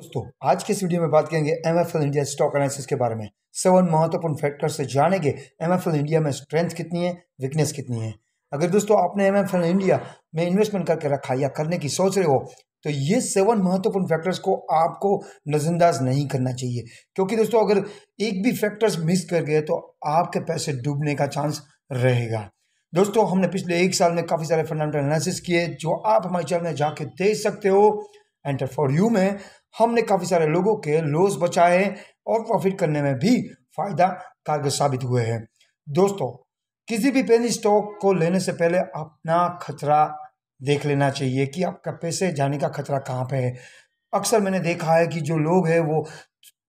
दोस्तों आज के इस वीडियो में बात करेंगे M F L India stock analysis के बारे में सेवन महत्वपूर्ण फैक्टर से जानेंगे एम एफ एल इंडिया में स्ट्रेंथ कितनी है वीकनेस कितनी है अगर दोस्तों आपने एम एफ एल इंडिया में इन्वेस्टमेंट करके रखा या करने की सोच रहे हो तो ये सेवन महत्वपूर्ण फैक्टर्स को आपको नज़रअंदाज नहीं करना चाहिए क्योंकि दोस्तों अगर एक भी फैक्टर्स मिस कर गए तो आपके पैसे डूबने का चांस रहेगा दोस्तों हमने पिछले एक साल में काफ़ी सारे फंडामेंटल एनालिसिस किए जो आप हमारे चैनल में जाके देख सकते हो एंटर फॉर यू में हमने काफ़ी सारे लोगों के लॉस बचाए और प्रॉफिट करने में भी फायदा कारगर साबित हुए हैं दोस्तों किसी भी पेनी स्टॉक को लेने से पहले अपना खतरा देख लेना चाहिए कि आपका पैसे जाने का खतरा कहाँ पे है अक्सर मैंने देखा है कि जो लोग हैं वो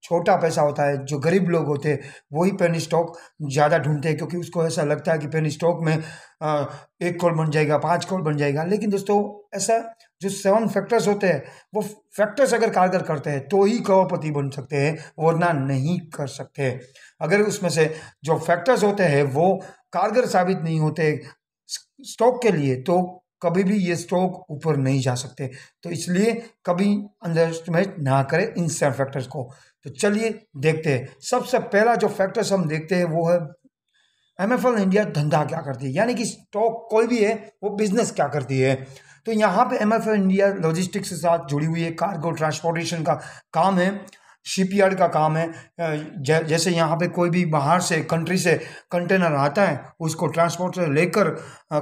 छोटा पैसा होता है जो गरीब लोग होते हैं वही पेन स्टॉक ज़्यादा ढूंढते हैं क्योंकि उसको ऐसा लगता है कि पेन स्टॉक में एक करोड़ बन जाएगा पाँच करोड़ बन जाएगा लेकिन दोस्तों ऐसा जो सेवन फैक्टर्स होते हैं वो फैक्टर्स अगर कारगर करते हैं तो ही करोड़पति बन सकते हैं वरना नहीं कर सकते अगर उसमें से जो फैक्टर्स होते हैं वो कारगर साबित नहीं होते स्टॉक के लिए तो कभी भी ये स्टॉक ऊपर नहीं जा सकते तो इसलिए कभी अंडर एस्टिमेट ना करें इन सेवन फैक्टर्स को तो चलिए देखते हैं सबसे पहला जो फैक्टर्स हम देखते हैं वो है एम इंडिया धंधा क्या करती है यानी कि स्टॉक कोई भी है वो बिजनेस क्या करती है तो यहाँ पे एम एफ इंडिया लॉजिस्टिक्स के साथ जुड़ी हुई है कार्गो ट्रांसपोर्टेशन का काम है शिपयार्ड का काम है जैसे यहाँ पे कोई भी बाहर से कंट्री से कंटेनर आता है उसको ट्रांसपोर्ट से लेकर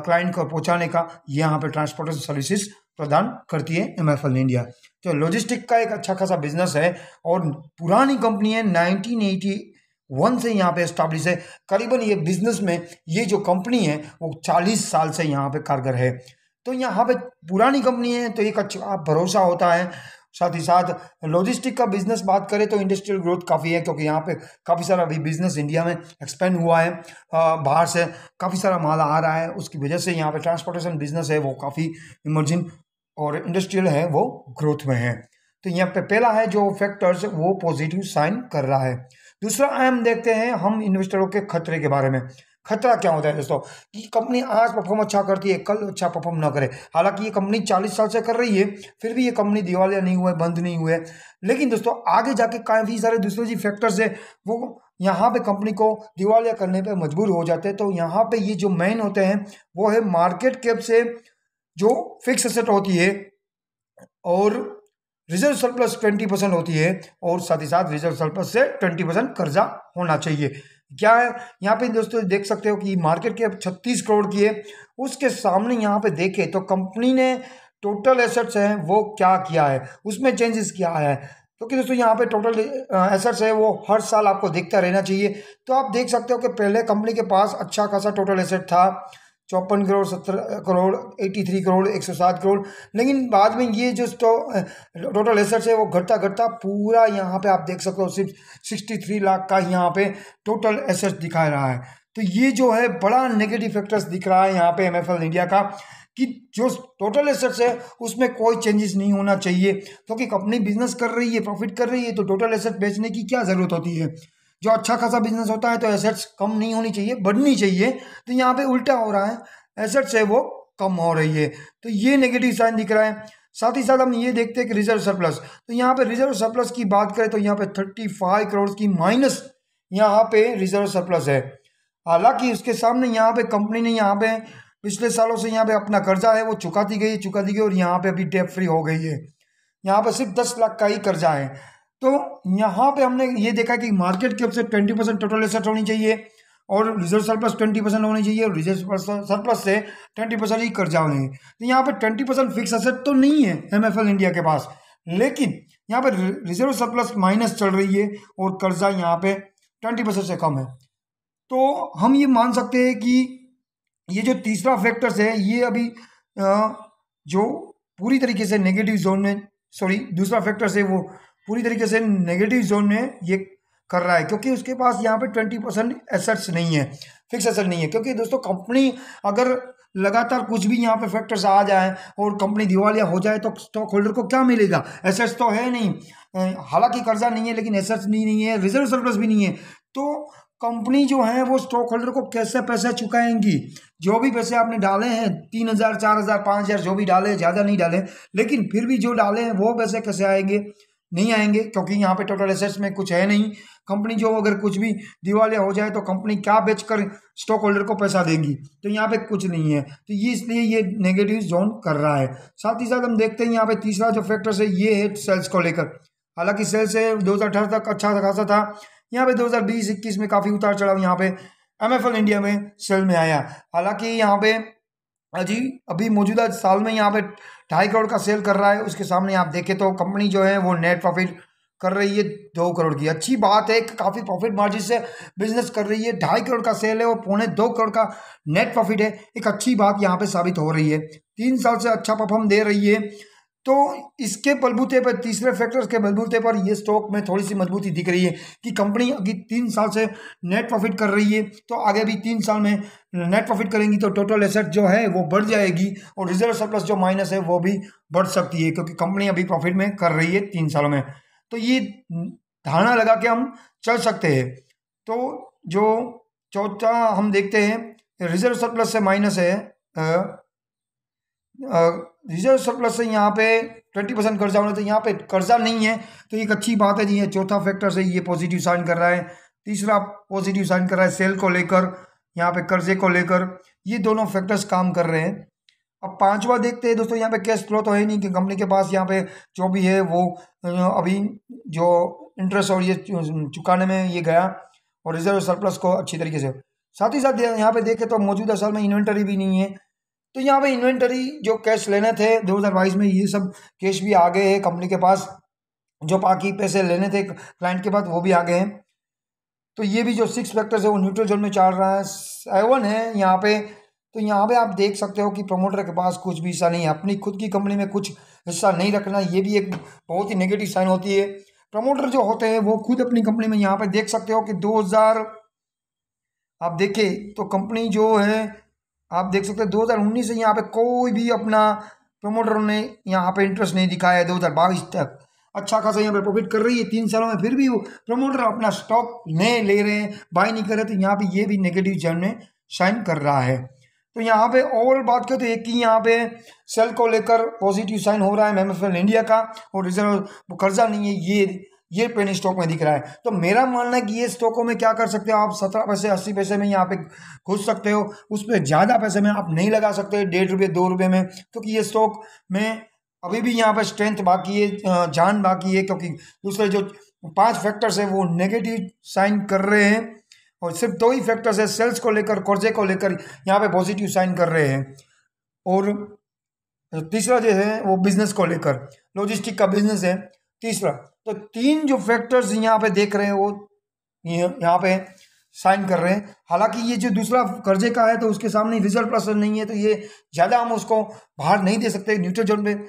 क्लाइंट को पहुँचाने का यहाँ पे ट्रांसपोर्टेशन सर्विसेज प्रदान करती है एम एफ एल इंडिया तो लॉजिस्टिक का एक अच्छा खासा बिजनेस है और पुरानी कंपनी है नाइनटीन एटी वन से यहाँ पे इस्टाब्लिश है करीबन ये बिजनेस में ये जो कंपनी है वो चालीस साल से यहाँ पे कारगर है तो यहाँ पे पुरानी कंपनी है तो एक अच्छा आप भरोसा होता है साथ ही साथ लॉजिस्टिक का बिजनेस बात करें तो इंडस्ट्रियल ग्रोथ काफ़ी है क्योंकि यहाँ पे काफ़ी सारा अभी बिजनेस इंडिया में एक्सपेंड हुआ है बाहर से काफ़ी सारा माल आ रहा है उसकी वजह से यहाँ पे ट्रांसपोर्टेशन बिजनेस है वो काफ़ी इमर्जिंग और इंडस्ट्रियल है वो ग्रोथ में है तो यहाँ पे पहला है जो फैक्टर्स वो पॉजिटिव साइन कर रहा है दूसरा अहम देखते हैं हम इन्वेस्टरों के खतरे के बारे में खतरा क्या होता है दोस्तों कि कंपनी आज परफॉर्म अच्छा करती है कल अच्छा परफॉर्म ना करे हालांकि ये कंपनी 40 साल से कर रही है फिर भी ये कंपनी दिवालिया नहीं हुआ है बंद नहीं हुआ है लेकिन दोस्तों आगे जाके काफ़ी सारे दूसरे जी फैक्टर्स है वो यहाँ पे कंपनी को दिवालिया करने पर मजबूर हो जाते हैं तो यहाँ पे ये जो मेन होते हैं वो है मार्केट कैप से जो फिक्स असेट होती है और रिजर्व सरप्लस ट्वेंटी परसेंट होती है और साथ ही साथ रिजर्व सरप्लस से ट्वेंटी परसेंट कर्जा होना चाहिए क्या है यहाँ पे दोस्तों देख सकते हो कि मार्केट के छत्तीस करोड़ की है उसके सामने यहाँ पे देखे तो कंपनी ने टोटल एसेट्स हैं वो क्या किया है उसमें चेंजेस क्या है क्योंकि तो दोस्तों यहाँ पे टोटल एसेट्स है वो हर साल आपको देखता रहना चाहिए तो आप देख सकते हो कि पहले कंपनी के पास अच्छा खासा टोटल एसेट था चौपन करोड़ सत्तर करोड़ एट्टी थ्री करोड़ एक सौ सात करोड़ लेकिन बाद में ये जो टोटल एसेट्स है वो घटता घटता पूरा यहाँ पे आप देख सकते हो सिर्फ सिक्सटी थ्री लाख का यहाँ पे टोटल एसेट्स दिखा रहा है तो ये जो है बड़ा नेगेटिव फैक्टर्स दिख रहा है यहाँ पे एम इंडिया का कि जो टोटल एसेट्स है उसमें कोई चेंजेस नहीं होना चाहिए क्योंकि तो कंपनी बिजनेस कर रही है प्रॉफिट कर रही है तो टोटल एसेट बेचने की क्या ज़रूरत होती है जो अच्छा खासा बिजनेस होता है तो एसेट्स कम नहीं होनी चाहिए बढ़नी चाहिए तो यहाँ पे उल्टा हो रहा है एसेट्स है वो कम हो रही है तो ये नेगेटिव साइन दिख रहा है साथ ही साथ हम ये देखते हैं कि रिजर्व सरप्लस तो यहाँ पे रिजर्व सरप्लस की बात करें तो यहाँ पे थर्टी फाइव करोड़ की माइनस यहाँ पे रिजर्व सरप्लस है हालांकि उसके सामने यहाँ पे कंपनी ने यहाँ पे पिछले सालों से यहाँ पे अपना कर्जा है वो चुकाती गई चुकाती गई और यहाँ पे अभी डेप फ्री हो गई है यहाँ पे सिर्फ दस लाख का ही कर्जा है तो यहाँ पे हमने ये देखा कि मार्केट कैप से ट्वेंटी परसेंट टोटल एसेट होनी चाहिए और रिजर्व सरप्लस ट्वेंटी परसेंट होनी चाहिए और रिजर्व सरप्लस से ट्वेंटी परसेंट ही कर्जा होने चाहिए तो यहाँ पे ट्वेंटी परसेंट फिक्स असेट तो नहीं है एमएफएल इंडिया के पास लेकिन यहाँ पे रिजर्व सरप्लस माइनस चल रही है और कर्जा यहाँ पे ट्वेंटी परसेंट से कम है तो हम ये मान सकते हैं कि ये जो तीसरा फैक्टर्स है ये अभी जो पूरी तरीके से नेगेटिव जोन में सॉरी दूसरा फैक्टर्स है वो पूरी तरीके से नेगेटिव जोन में ये कर रहा है क्योंकि उसके पास यहाँ पे ट्वेंटी परसेंट एसेट्स नहीं है फिक्स एसेट नहीं है क्योंकि दोस्तों कंपनी अगर लगातार कुछ भी यहाँ पे फैक्टर्स आ जाए और कंपनी दिवालिया हो जाए तो स्टॉक होल्डर को क्या मिलेगा एसेट्स तो है नहीं हालांकि कर्जा नहीं है लेकिन एसेट्स नहीं, नहीं है रिजर्व सर्वस भी नहीं है तो कंपनी जो है वो स्टॉक होल्डर को कैसे पैसे चुकाएंगी जो भी पैसे आपने डाले हैं तीन हज़ार चार हज़ार पाँच हज़ार जो भी डाले ज़्यादा नहीं डाले लेकिन फिर भी जो डाले हैं वो पैसे कैसे आएंगे नहीं आएंगे क्योंकि यहाँ पे टोटल एसेट्स में कुछ है नहीं कंपनी जो अगर कुछ भी दिवालिया हो जाए तो कंपनी क्या बेचकर स्टॉक होल्डर को पैसा देगी तो यहाँ पे कुछ नहीं है तो ये इसलिए ये नेगेटिव जोन कर रहा है साथ ही साथ हम देखते हैं यहाँ पे तीसरा जो फैक्टर्स है ये है सेल्स को लेकर हालांकि सेल्स है दो तक अच्छा खासा था यहाँ पे दो हज़ार में काफ़ी उतार चढ़ाव यहाँ पे एम इंडिया में सेल में आया हालांकि यहाँ पे हाँ जी अभी मौजूदा साल में यहाँ पे ढाई करोड़ का सेल कर रहा है उसके सामने आप देखें तो कंपनी जो है वो नेट प्रॉफिट कर रही है दो करोड़ की अच्छी बात है काफ़ी प्रॉफिट मार्जिन से बिजनेस कर रही है ढाई करोड़ का सेल है और पौने दो करोड़ का नेट प्रॉफिट है एक अच्छी बात यहाँ पे साबित हो रही है तीन साल से अच्छा परफॉर्म दे रही है तो इसके बलबूते पर तीसरे फैक्टर्स के बलबूते पर ये स्टॉक में थोड़ी सी मजबूती दिख रही है कि कंपनी अभी तीन साल से नेट प्रॉफिट कर रही है तो आगे भी तीन साल में नेट प्रॉफिट करेंगी तो टोटल एसेट जो है वो बढ़ जाएगी और रिजर्व सरप्लस जो माइनस है वो भी बढ़ सकती है क्योंकि कंपनी अभी प्रॉफिट में कर रही है तीन सालों में तो ये धारणा लगा के हम चल सकते हैं तो जो चौथा हम देखते हैं रिजर्व सरप्लस से माइनस है रिजर्व सरप्लस से यहाँ पे ट्वेंटी परसेंट कर्जा होने तो यहाँ पे कर्जा नहीं है तो एक अच्छी बात है जी ये चौथा फैक्टर से ये पॉजिटिव साइन कर रहा है तीसरा पॉजिटिव साइन कर रहा है सेल को लेकर यहाँ पे कर्जे को लेकर ये दोनों फैक्टर्स काम कर रहे हैं अब पांचवा देखते हैं दोस्तों यहाँ पे कैश फ्लो तो है नहीं कि कंपनी के पास यहाँ पे जो भी है वो अभी जो इंटरेस्ट और ये चुकाने में ये गया और रिजर्व सरप्लस को अच्छी तरीके से साथ ही साथ यहाँ पे देखें तो मौजूदा साल में इन्वेंटरी भी नहीं है तो यहाँ पे इन्वेंटरी जो कैश लेने थे दो हज़ार बाईस में ये सब कैश भी आ गए हैं कंपनी के पास जो बाकी पैसे लेने थे क्लाइंट के पास वो भी आ गए हैं तो ये भी जो सिक्स फैक्टर्स है वो न्यूट्रल जोन में चल रहा है सेवन है यहाँ पे तो यहाँ पे आप देख सकते हो कि प्रमोटर के पास कुछ भी हिस्सा नहीं है अपनी खुद की कंपनी में कुछ हिस्सा नहीं रखना ये भी एक बहुत ही नेगेटिव साइन होती है प्रमोटर जो होते हैं वो खुद अपनी कंपनी में यहाँ पे देख सकते हो कि 2000 आप देखें तो कंपनी जो है आप देख सकते हैं 2019 से यहाँ पे कोई भी अपना प्रमोटर ने यहाँ पे इंटरेस्ट नहीं दिखाया है बाईस तक अच्छा खासा यहाँ पे प्रॉफिट कर रही है तीन सालों में फिर भी वो प्रमोटर अपना स्टॉक नए ले रहे हैं बाय नहीं कर रहे तो यहाँ पे ये भी नेगेटिव जर्न में साइन कर रहा है तो यहाँ पे ओवरऑल बात करें तो एक ही यहाँ पे सेल को लेकर पॉजिटिव साइन हो रहा है एम इंडिया का और रिजर्व कर्जा नहीं है ये ये पेनी स्टॉक में दिख रहा है तो मेरा मानना है कि ये स्टॉकों में क्या कर सकते हो आप सत्रह पैसे अस्सी पैसे में यहाँ पे घुस सकते हो उस पर ज़्यादा पैसे में आप नहीं लगा सकते डेढ़ रुपये दो रुपये में क्योंकि ये स्टॉक में अभी भी यहाँ पर स्ट्रेंथ बाकी है जान बाकी है क्योंकि दूसरे जो पांच फैक्टर्स है वो नेगेटिव साइन कर रहे हैं और सिर्फ दो ही फैक्टर्स है सेल्स को लेकर कर्जे को लेकर यहाँ पे पॉजिटिव साइन कर रहे हैं और तीसरा जो है वो बिजनेस को लेकर लॉजिस्टिक का बिजनेस है तीसरा तो तीन जो फैक्टर्स यहाँ पे देख रहे हैं वो यहाँ पे साइन कर रहे हैं हालांकि ये जो दूसरा कर्जे का है तो उसके सामने रिजल्ट प्लस नहीं है तो ये ज़्यादा हम उसको बाहर नहीं दे सकते न्यूट्रल जोन में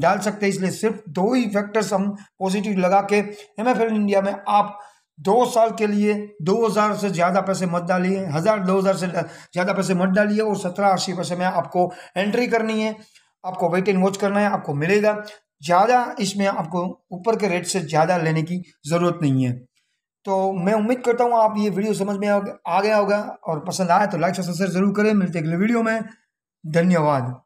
डाल सकते इसलिए सिर्फ दो ही फैक्टर्स हम पॉजिटिव लगा के एम इंडिया में आप दो साल के लिए दो हज़ार से ज़्यादा पैसे मत डालिए हज़ार दो हज़ार से ज़्यादा पैसे मत डालिए और सत्रह अस्सी पैसे में आपको एंट्री करनी है आपको वेट एंड वॉच करना है आपको मिलेगा ज़्यादा इसमें आपको ऊपर के रेट से ज़्यादा लेने की ज़रूरत नहीं है तो मैं उम्मीद करता हूँ आप ये वीडियो समझ में आ गया होगा और पसंद आया तो लाइक सब्सक्राइब जरूर करें मिलते अगले वीडियो में धन्यवाद